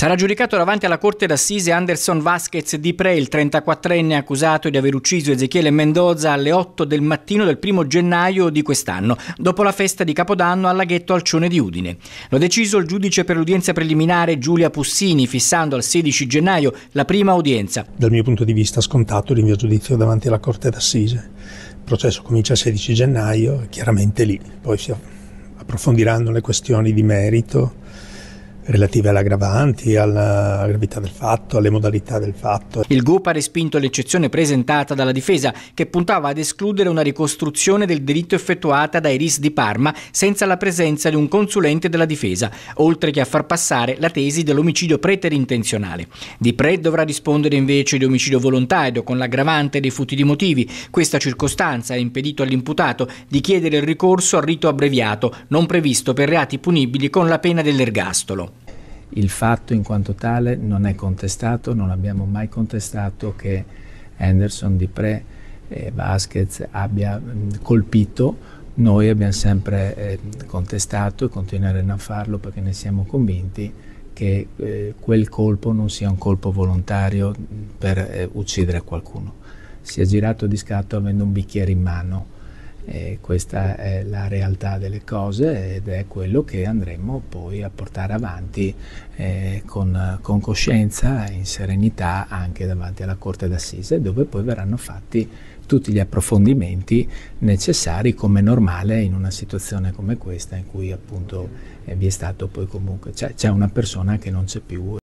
Sarà giudicato davanti alla Corte d'Assise Anderson Vasquez di Pre, il 34enne accusato di aver ucciso Ezechiele Mendoza alle 8 del mattino del 1 gennaio di quest'anno, dopo la festa di Capodanno al laghetto Alcione di Udine. Lo deciso il giudice per l'udienza preliminare Giulia Pussini, fissando al 16 gennaio la prima udienza. Dal mio punto di vista scontato l'invio giudizio davanti alla Corte d'Assise. Il processo comincia il 16 gennaio, chiaramente lì, poi si approfondiranno le questioni di merito relative alle aggravanti, alla gravità del fatto, alle modalità del fatto. Il GUP ha respinto l'eccezione presentata dalla difesa che puntava ad escludere una ricostruzione del delitto effettuata dai RIS di Parma senza la presenza di un consulente della difesa, oltre che a far passare la tesi dell'omicidio preterintenzionale. Di Pre dovrà rispondere invece di omicidio volontario con l'aggravante dei futili motivi. Questa circostanza ha impedito all'imputato di chiedere il ricorso al rito abbreviato non previsto per reati punibili con la pena dell'ergastolo. Il fatto in quanto tale non è contestato, non abbiamo mai contestato che Anderson, Di Pre e Vasquez abbia mh, colpito. Noi abbiamo sempre eh, contestato e continueremo a farlo perché ne siamo convinti che eh, quel colpo non sia un colpo volontario per eh, uccidere qualcuno. Si è girato di scatto avendo un bicchiere in mano. E questa è la realtà delle cose ed è quello che andremo poi a portare avanti eh, con, con, coscienza e in serenità anche davanti alla Corte d'Assise, dove poi verranno fatti tutti gli approfondimenti necessari come normale in una situazione come questa in cui appunto eh, vi è stato poi comunque c'è una persona che non c'è più